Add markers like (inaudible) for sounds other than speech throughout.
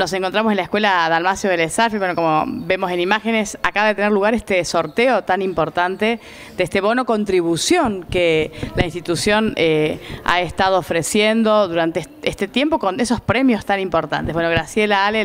Nos encontramos en la escuela Dalmacio del y bueno, como vemos en imágenes, acaba de tener lugar este sorteo tan importante de este bono contribución que la institución eh, ha estado ofreciendo durante este tiempo con esos premios tan importantes. Bueno, Graciela Ale,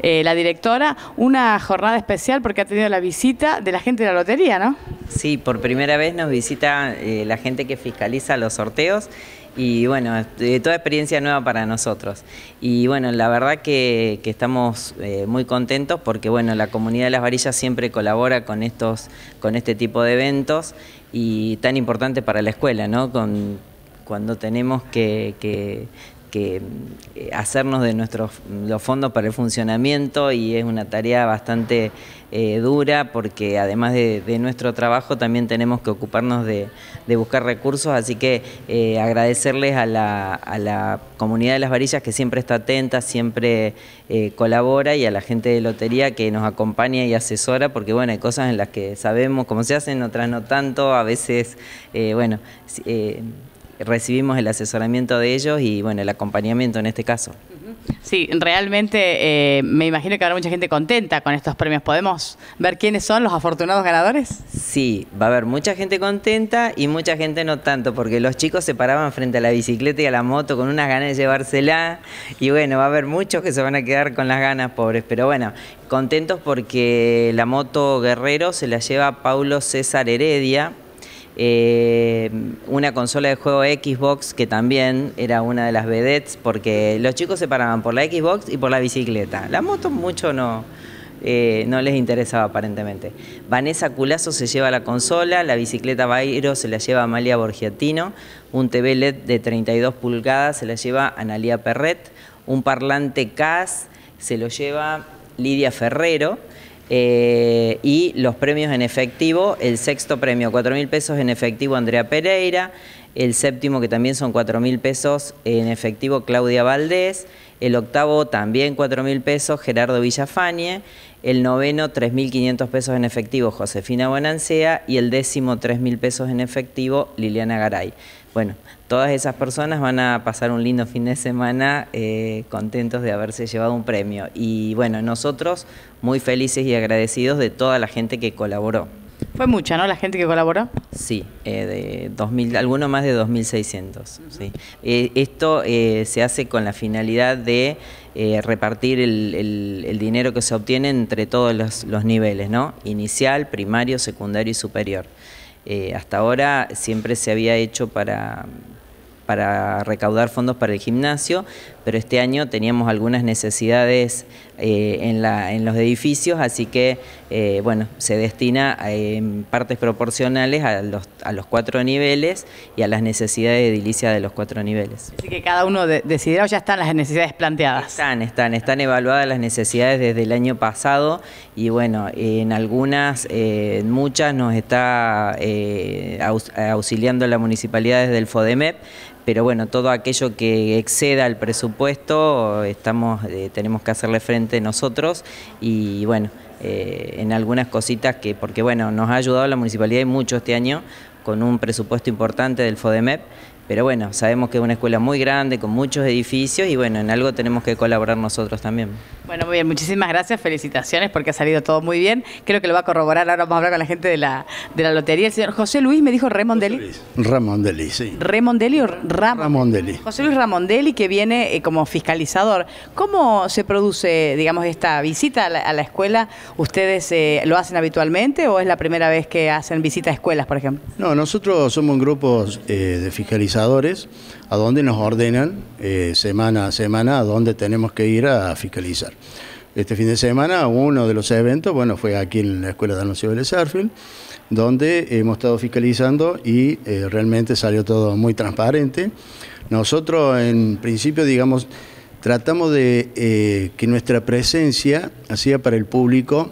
eh, la, directora, una jornada especial porque ha tenido la visita de la gente de la lotería, ¿no? Sí, por primera vez nos visita eh, la gente que fiscaliza los sorteos y bueno, eh, toda experiencia nueva para nosotros. Y bueno, la verdad que, estamos eh, muy contentos porque bueno, la comunidad de las varillas siempre colabora con estos, con este tipo de eventos y tan importante para la escuela, ¿no? Con, cuando tenemos que que eh, hacernos de nuestros los fondos para el funcionamiento y es una tarea bastante eh, dura porque además de, nuestro trabajo también tenemos que ocuparnos de, buscar recursos, así que eh, agradecerles a la, comunidad de Las Varillas que siempre está atenta, siempre colabora y a la gente de Lotería que nos acompaña y asesora porque bueno, hay cosas en las que sabemos cómo se hacen, otras no tanto, a veces, bueno recibimos el asesoramiento de ellos y bueno, el acompañamiento en este caso. Sí, realmente eh, me imagino que habrá mucha gente contenta con estos premios. ¿Podemos ver quiénes son los afortunados ganadores? Sí, va a haber mucha gente contenta y mucha gente no tanto, porque los chicos se paraban frente a la bicicleta y a la moto con unas ganas de llevársela. Y bueno, va a haber muchos que se van a quedar con las ganas, pobres. Pero bueno, contentos porque la moto Guerrero se la lleva Paulo César Heredia eh, una consola de juego Xbox que también era una de las vedettes porque los chicos se paraban por la Xbox y por la bicicleta. La moto mucho no, eh, no les interesaba aparentemente. Vanessa Culazo se lleva la consola, la bicicleta Bairo se la lleva Amalia Borgiatino, un TV LED de 32 pulgadas se la lleva Analia Perret, un parlante CAS se lo lleva Lidia Ferrero. Eh, y los premios en efectivo, el sexto premio, cuatro mil pesos en efectivo Andrea Pereira, el séptimo que también son cuatro mil pesos en efectivo Claudia Valdés, el octavo también 4.000 mil pesos Gerardo Villafañe, el noveno 3.500 pesos en efectivo Josefina Bonancea y el décimo tres mil pesos en efectivo Liliana Garay. Bueno, todas esas personas van a pasar un lindo fin de semana eh, contentos de haberse llevado un premio. Y bueno, nosotros muy felices y agradecidos de toda la gente que colaboró. Fue mucha, ¿no? La gente que colaboró. Sí, eh, de 2000, algunos más de 2.600. sí. Eh, esto eh, se hace con la finalidad de repartir el, dinero que se obtiene entre todos los, los niveles, ¿no? Inicial, primario, secundario y superior. Eh, hasta ahora siempre se había hecho para, para recaudar fondos para el gimnasio, pero este año teníamos algunas necesidades eh, en, los edificios, así que eh, bueno, se destina eh, en partes proporcionales a los, cuatro niveles y a las necesidades de edilicia de los cuatro niveles. Así que cada uno de, decidirá ya están las necesidades planteadas. Están, están, están evaluadas las necesidades desde el año pasado y bueno, en algunas, en muchas nos está auxiliando la municipalidad desde el FODEMEP, pero bueno, todo aquello que exceda el presupuesto estamos, eh, tenemos que hacerle frente nosotros y bueno, eh, en algunas cositas que, porque bueno, nos ha ayudado la municipalidad y mucho este año con un presupuesto importante del FODEMEP pero bueno, sabemos que es una escuela muy grande, con muchos edificios y bueno, en algo tenemos que colaborar nosotros también. Bueno, muy bien, muchísimas gracias, felicitaciones porque ha salido todo muy bien. Creo que lo va a corroborar, ahora vamos a hablar con la gente de la, de la lotería. El señor José Luis me dijo Remondelli. Ramondelli, sí. Remondelli o Ram Ramondelli. José Luis Ramondelli que viene eh, como fiscalizador. ¿Cómo se produce, digamos, esta visita a la, escuela? ¿Ustedes eh, lo hacen habitualmente o es la primera vez que hacen visita a escuelas, por ejemplo? No, nosotros somos un grupo eh, de fiscalizadores a donde nos ordenan eh, semana a semana a dónde tenemos que ir a fiscalizar. Este fin de semana uno de los eventos, bueno, fue aquí en la Escuela de Anuncio de donde hemos estado fiscalizando y eh, realmente salió todo muy transparente. Nosotros en principio, digamos, tratamos de eh, que nuestra presencia hacía para el público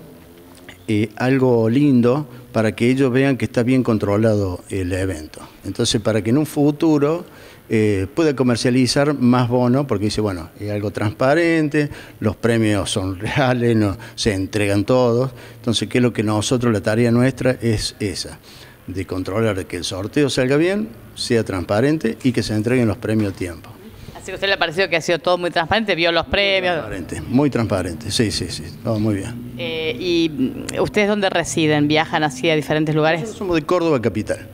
algo lindo, para que ellos vean que está bien controlado el evento. Entonces, para que en un futuro eh, pueda comercializar más bono, porque dice, bueno, es algo transparente, los premios son (laughs) reales, se entregan todos. Entonces, ¿qué es lo que nosotros, la tarea nuestra es esa? de controlar que el sorteo salga bien, sea transparente y que se entreguen los premios a tiempo usted le ha parecido que ha sido todo muy transparente, vio los premios. Muy transparente, muy transparente, sí, sí, sí, todo muy bien. Eh, ¿Y ustedes dónde residen? ¿Viajan así a diferentes lugares? somos de Córdoba capital.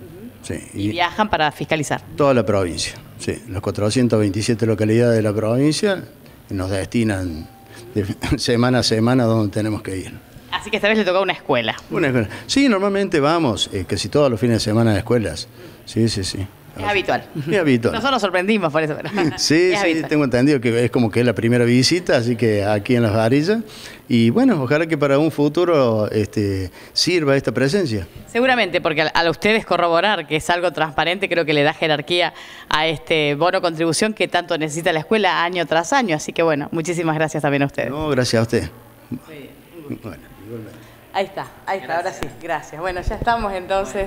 y, viajan para fiscalizar? Toda la provincia, sí. Las 427 localidades de la provincia nos destinan (laughs) semana a semana donde tenemos que ir. Así que esta vez le tocó una escuela. Una escuela. Sí, normalmente vamos eh, casi todos los fines de semana a escuelas. Sí, sí, sí. Es habitual. Nosotros nos sorprendimos por eso. sí, (laughs) sí, tengo entendido que es como que es la primera visita, así que aquí en las varillas. Y bueno, ojalá que para un futuro este, sirva esta presencia. Seguramente, porque a ustedes corroborar que es algo transparente, creo que le da jerarquía a este bono contribución que tanto necesita la escuela año tras año. Así que bueno, muchísimas gracias también a ustedes. No, gracias a usted. Ahí está, ahí está, ahora sí, gracias. Bueno, ya estamos entonces.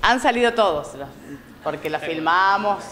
Han salido todos, porque la filmamos.